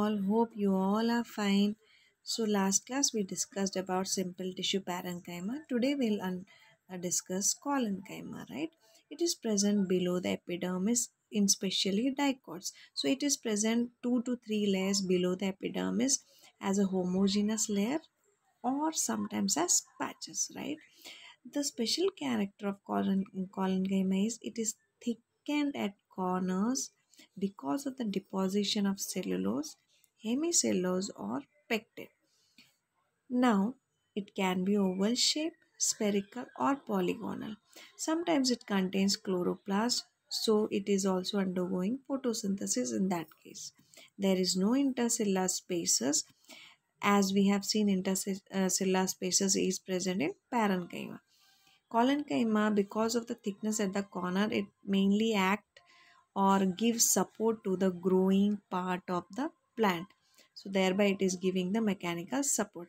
all hope you all are fine so last class we discussed about simple tissue parenchyma today we'll uh, discuss collenchyma right it is present below the epidermis in specially dicots so it is present 2 to 3 layers below the epidermis as a homogeneous layer or sometimes as patches right the special character of colon collenchyma is it is thickened at corners because of the deposition of cellulose hemicellulose or pectin. Now, it can be oval shaped, spherical or polygonal. Sometimes it contains chloroplast, so it is also undergoing photosynthesis in that case. There is no intercellular spaces as we have seen intercellular spaces is present in parenchyma. Collenchyma because of the thickness at the corner it mainly act or give support to the growing part of the plant so thereby it is giving the mechanical support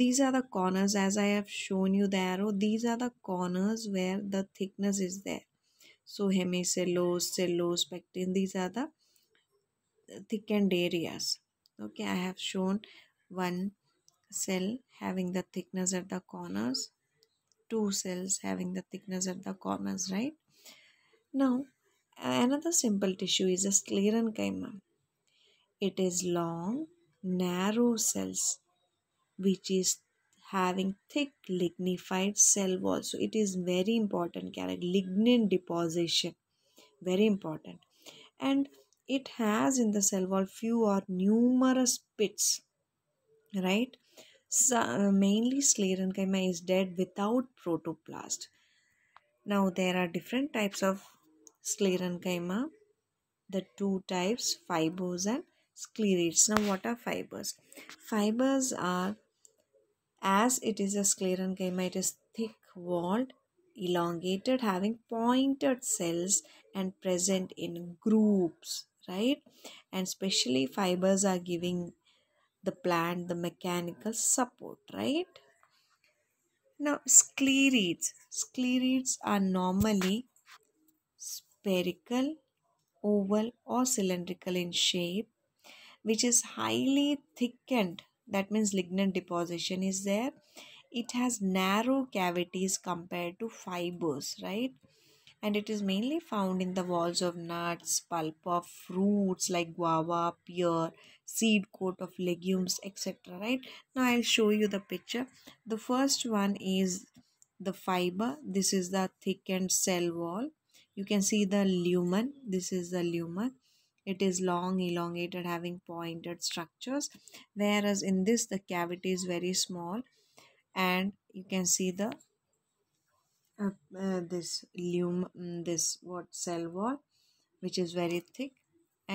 these are the corners as i have shown you the arrow these are the corners where the thickness is there so hemicellulose cellulose pectin these are the thickened areas okay i have shown one cell having the thickness at the corners two cells having the thickness at the corners right now another simple tissue is a sclerenchyma it is long, narrow cells which is having thick lignified cell wall. So it is very important character lignin deposition. Very important. And it has in the cell wall few or numerous pits. Right? So, mainly Sclerenchyma is dead without protoplast. Now there are different types of Sclerenchyma. The two types, fibrous and sclerites. Now, what are fibers? Fibers are, as it is a sclerenchyma, it is thick walled, elongated, having pointed cells and present in groups, right? And especially fibers are giving the plant the mechanical support, right? Now, sclerites. Sclerites are normally spherical, oval, or cylindrical in shape which is highly thickened that means lignin deposition is there it has narrow cavities compared to fibers right and it is mainly found in the walls of nuts pulp of fruits like guava pear seed coat of legumes etc right now i'll show you the picture the first one is the fiber this is the thickened cell wall you can see the lumen this is the lumen it is long elongated having pointed structures whereas in this the cavity is very small and you can see the uh, uh, this lumen, mm, this what cell wall which is very thick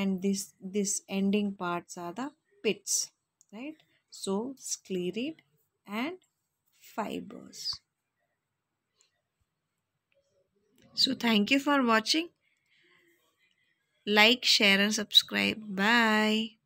and this this ending parts are the pits right so sclerid and fibers so thank you for watching like, share and subscribe. Bye.